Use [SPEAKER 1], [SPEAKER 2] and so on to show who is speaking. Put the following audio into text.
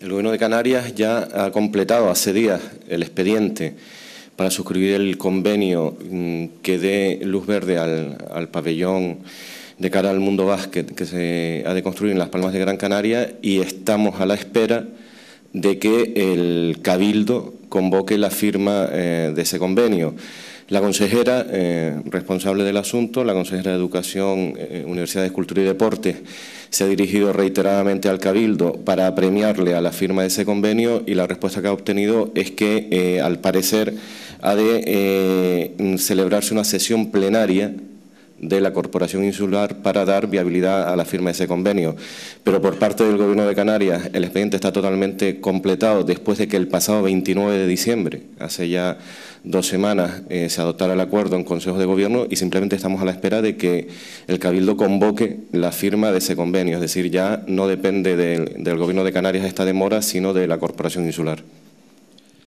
[SPEAKER 1] El Gobierno de Canarias ya ha completado hace días el expediente para suscribir el convenio mm, que dé luz verde al, pabellón de cara al mundo básquet que se ha de construir en Las Palmas de Gran Canaria y estamos a la espera de que el Cabildo convoque la firma eh, de ese convenio. La consejera eh, responsable del asunto, la consejera de Educación, ...Universidad eh, Universidades, Cultura y Deporte, se ha dirigido reiteradamente al Cabildo para premiarle a la firma de ese convenio y la respuesta que ha obtenido es que, al parecer, ha de celebrarse una sesión plenaria de la Corporación Insular para dar viabilidad a la firma de ese convenio. Pero por parte del Gobierno de Canarias el expediente está totalmente completado después de que el pasado 29 de diciembre, hace ya dos semanas, eh, se adoptara el acuerdo en Consejo de Gobierno y simplemente estamos a la espera de que el Cabildo convoque la firma de ese convenio. Es decir, ya no depende del Gobierno de Canarias esta demora, sino de la Corporación Insular.